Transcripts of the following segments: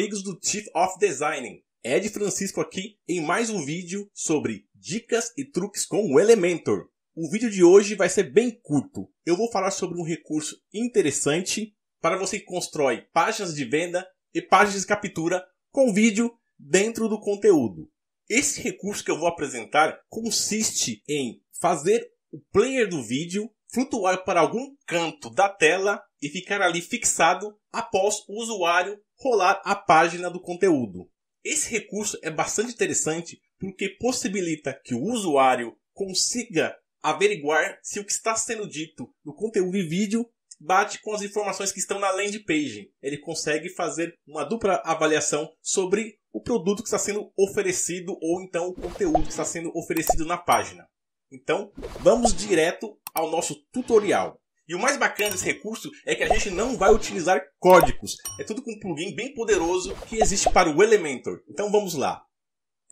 amigos do Chief of Designing. Ed Francisco aqui em mais um vídeo sobre dicas e truques com o Elementor. O vídeo de hoje vai ser bem curto. Eu vou falar sobre um recurso interessante para você que constrói páginas de venda e páginas de captura com vídeo dentro do conteúdo. Esse recurso que eu vou apresentar consiste em fazer o player do vídeo flutuar para algum canto da tela e ficar ali fixado após o usuário rolar a página do conteúdo. Esse recurso é bastante interessante porque possibilita que o usuário consiga averiguar se o que está sendo dito no conteúdo de vídeo bate com as informações que estão na landing page. Ele consegue fazer uma dupla avaliação sobre o produto que está sendo oferecido ou então o conteúdo que está sendo oferecido na página. Então, vamos direto ao nosso tutorial. E o mais bacana desse recurso é que a gente não vai utilizar códigos. É tudo com um plugin bem poderoso que existe para o Elementor. Então vamos lá.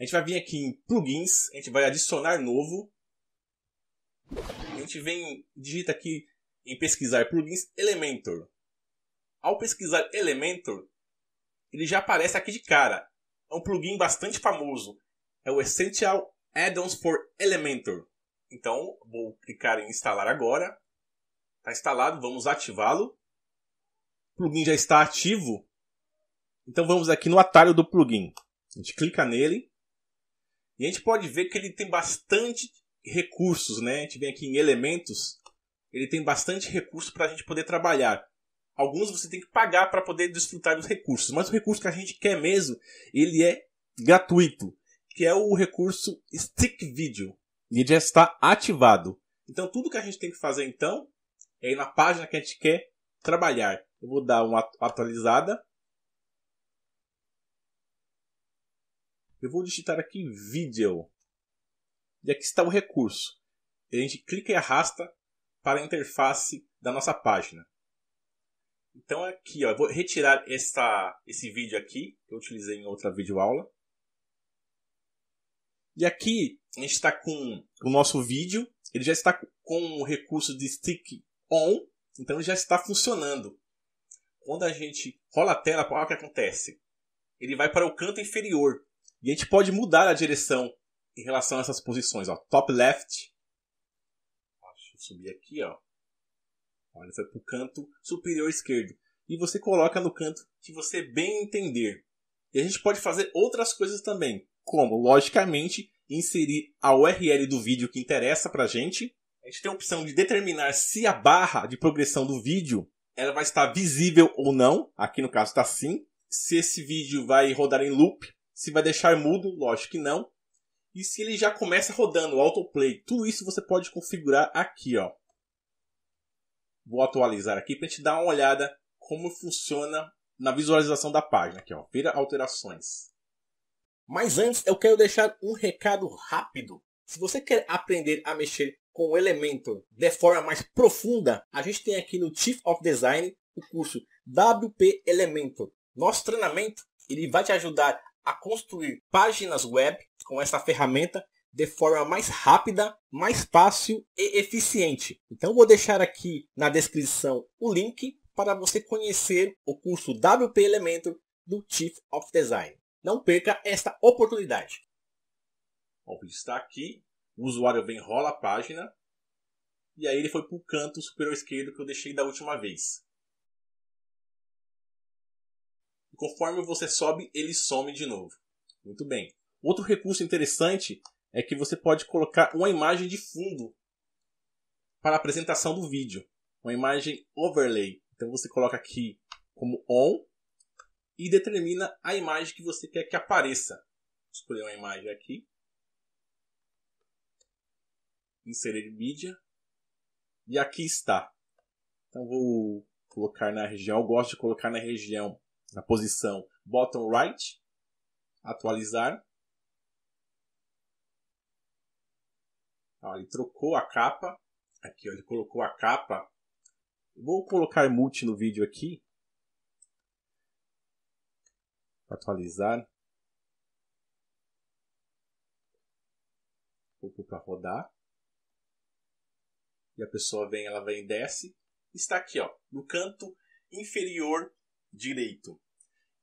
A gente vai vir aqui em plugins, a gente vai adicionar novo. A gente vem, digita aqui em pesquisar plugins Elementor. Ao pesquisar Elementor, ele já aparece aqui de cara. É um plugin bastante famoso. É o Essential Addons for Elementor. Então, vou clicar em instalar agora. Está instalado, vamos ativá-lo. O plugin já está ativo. Então vamos aqui no atalho do plugin. A gente clica nele. E a gente pode ver que ele tem bastante recursos, né? A gente vem aqui em elementos. Ele tem bastante recurso para a gente poder trabalhar. Alguns você tem que pagar para poder desfrutar dos recursos. Mas o recurso que a gente quer mesmo, ele é gratuito. Que é o recurso Stick Video. E ele já está ativado. Então tudo que a gente tem que fazer então e é aí na página que a gente quer trabalhar. Eu vou dar uma atualizada. Eu vou digitar aqui vídeo. E aqui está o recurso. A gente clica e arrasta para a interface da nossa página. Então aqui, ó, eu vou retirar essa, esse vídeo aqui, que eu utilizei em outra videoaula. E aqui a gente está com o nosso vídeo, ele já está com o recurso de stick on, então já está funcionando. Quando a gente rola a tela, olha o que acontece. Ele vai para o canto inferior. E a gente pode mudar a direção em relação a essas posições. Ó. Top left. Deixa eu subir aqui. Ó. Olha, foi para o canto superior esquerdo. E você coloca no canto que você bem entender. E a gente pode fazer outras coisas também. Como, logicamente, inserir a URL do vídeo que interessa para gente a gente tem a opção de determinar se a barra de progressão do vídeo ela vai estar visível ou não. Aqui no caso está sim. Se esse vídeo vai rodar em loop, se vai deixar mudo, lógico que não. E se ele já começa rodando o autoplay, tudo isso você pode configurar aqui, ó. Vou atualizar aqui para a gente dar uma olhada como funciona na visualização da página aqui, ó. Vira alterações. Mas antes eu quero deixar um recado rápido. Se você quer aprender a mexer com o elemento de forma mais profunda, a gente tem aqui no Chief of Design o curso WP Elemento. Nosso treinamento ele vai te ajudar a construir páginas web com essa ferramenta de forma mais rápida, mais fácil e eficiente. Então vou deixar aqui na descrição o link para você conhecer o curso WP Elemento do Chief of Design. Não perca esta oportunidade. Bom, está aqui o usuário vem, rola a página. E aí ele foi para o canto superior esquerdo que eu deixei da última vez. E conforme você sobe, ele some de novo. Muito bem. Outro recurso interessante é que você pode colocar uma imagem de fundo para a apresentação do vídeo. Uma imagem overlay. Então você coloca aqui como on e determina a imagem que você quer que apareça. Vou escolher uma imagem aqui inserir mídia. E aqui está. Então vou colocar na região, eu gosto de colocar na região, na posição bottom right, atualizar. Ó, então, ele trocou a capa, aqui ó, ele colocou a capa. Vou colocar multi no vídeo aqui, atualizar. Vou para rodar e a pessoa vem, ela vem e desce, está aqui, ó, no canto inferior direito.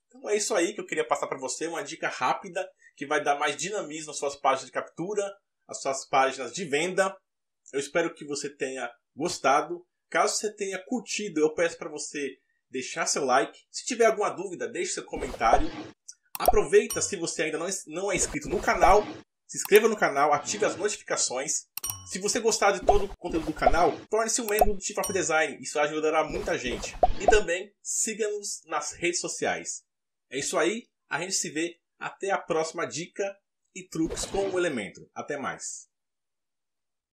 Então é isso aí que eu queria passar para você, uma dica rápida que vai dar mais dinamismo às suas páginas de captura, às suas páginas de venda. Eu espero que você tenha gostado. Caso você tenha curtido, eu peço para você deixar seu like. Se tiver alguma dúvida, deixe seu comentário. Aproveita se você ainda não é inscrito no canal se inscreva no canal, ative as notificações. Se você gostar de todo o conteúdo do canal, torne-se um membro do Team Up Design, isso ajudará muita gente. E também siga-nos nas redes sociais. É isso aí, a gente se vê até a próxima dica e truques com o elemento. Até mais!